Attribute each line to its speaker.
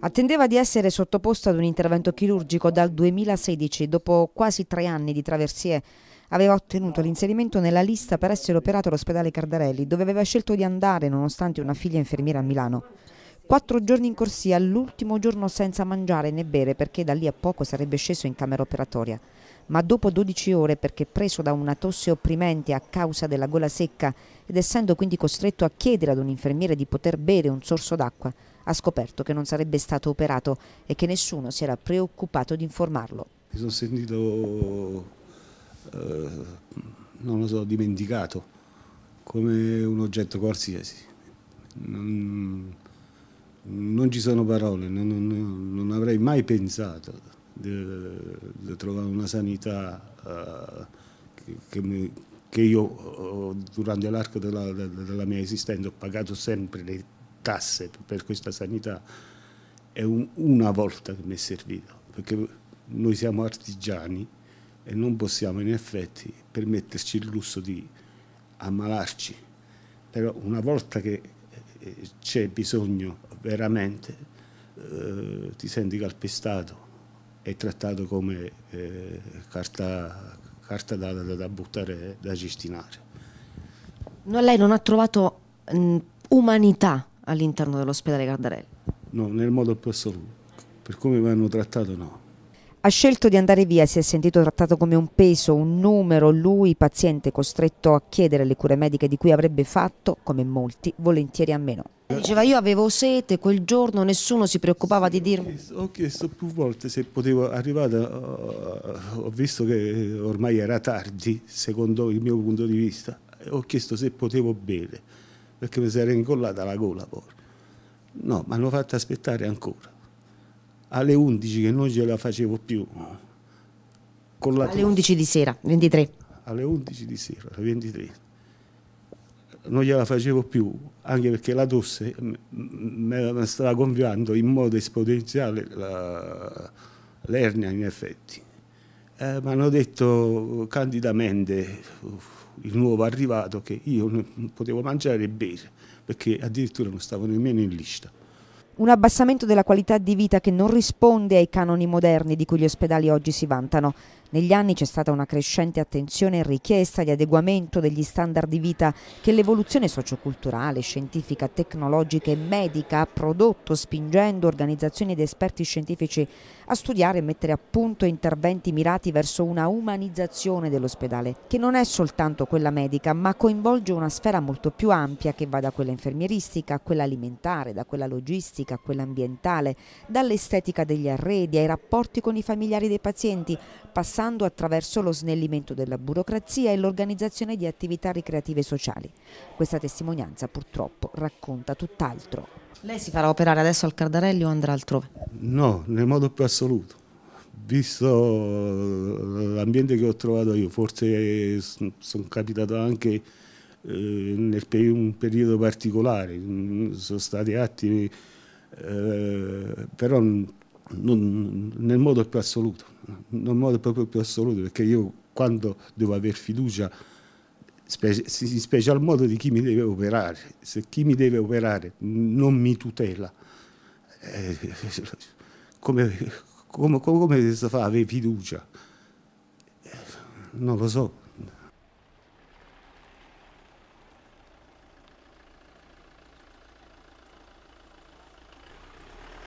Speaker 1: Attendeva di essere sottoposto ad un intervento chirurgico dal 2016, dopo quasi tre anni di traversie. Aveva ottenuto l'inserimento nella lista per essere operato all'ospedale Cardarelli, dove aveva scelto di andare nonostante una figlia infermiera a Milano. Quattro giorni in corsia, l'ultimo giorno senza mangiare né bere perché da lì a poco sarebbe sceso in camera operatoria. Ma dopo 12 ore, perché preso da una tosse opprimente a causa della gola secca ed essendo quindi costretto a chiedere ad un infermiere di poter bere un sorso d'acqua, ha scoperto che non sarebbe stato operato e che nessuno si era preoccupato di informarlo.
Speaker 2: Mi sono sentito, eh, non lo so, dimenticato, come un oggetto qualsiasi. Non, non ci sono parole, non, non, non avrei mai pensato di, trovare una sanità eh, che, che, che, io eh, durante l'arco della, della, mia esistenza ho pagato sempre le tasse per questa sanità è un, una volta che mi è servito, perché noi siamo artigiani e non possiamo in effetti permetterci il lusso di ammalarci, però una volta che eh, c'è bisogno veramente eh, ti senti calpestato e trattato come eh, carta, carta da, da, da, buttare, da gestinare.
Speaker 1: No, lei non ha trovato mh, umanità all'interno dell'ospedale Cardarelli?
Speaker 2: No, nel modo più assoluto. Per come mi hanno trattato no.
Speaker 1: Ha scelto di andare via, si è sentito trattato come un peso, un numero, lui, paziente, costretto a chiedere le cure mediche di cui avrebbe fatto, come molti, volentieri a meno. Diceva io avevo sete quel giorno, nessuno si preoccupava di dirmi.
Speaker 2: Ho chiesto più volte se potevo arrivare, eh, ho visto che ormai era tardi, secondo il mio punto di vista, ho chiesto se potevo bere perché mi si era incollata la gola poi. No, mi hanno fatto aspettare ancora. Alle 11 che non ce la facevo più. Con la alle 11
Speaker 1: di sera, 23.
Speaker 2: Alle 11 di sera, 23. Non gliela facevo più, anche perché la tosse mi stava gonfiando in modo esponenziale l'ernia in effetti eh, mi hanno detto candidamente eh, il nuovo arrivato che io non potevo mangiare e bere perché addirittura non stavo nemmeno in lista.
Speaker 1: Un abbassamento della qualità di vita che non risponde ai canoni moderni di cui gli ospedali oggi si vantano. Negli anni c'è stata una crescente attenzione e richiesta di adeguamento degli standard di vita che l'evoluzione socioculturale, scientifica, tecnologica e medica ha prodotto, spingendo organizzazioni ed esperti scientifici a studiare e mettere a punto interventi mirati verso una umanizzazione dell'ospedale, che non è soltanto quella medica, ma coinvolge una sfera molto più ampia che va da quella infermieristica a quella alimentare, da quella logistica a quella ambientale, dall'estetica degli arredi ai rapporti con i familiari dei pazienti, passando passando attraverso lo snellimento della burocrazia e l'organizzazione di attività ricreative sociali. Questa testimonianza purtroppo racconta tutt'altro. Lei si farà operare adesso al Cardarelli o andrà altrove? No, nel modo più assoluto. Visto eh,
Speaker 2: l'ambiente che ho trovato io, forse eh, sono capitato anche eh, nel per un periodo particolare, mm, sono stati attimi, eh, però non, nel modo più assoluto non modo proprio più assoluto, perché io quando devo avere fiducia, in special modo di chi mi deve operare, se chi mi deve operare non mi tutela, eh, come, come, come si fa ad avere fiducia? Non lo so.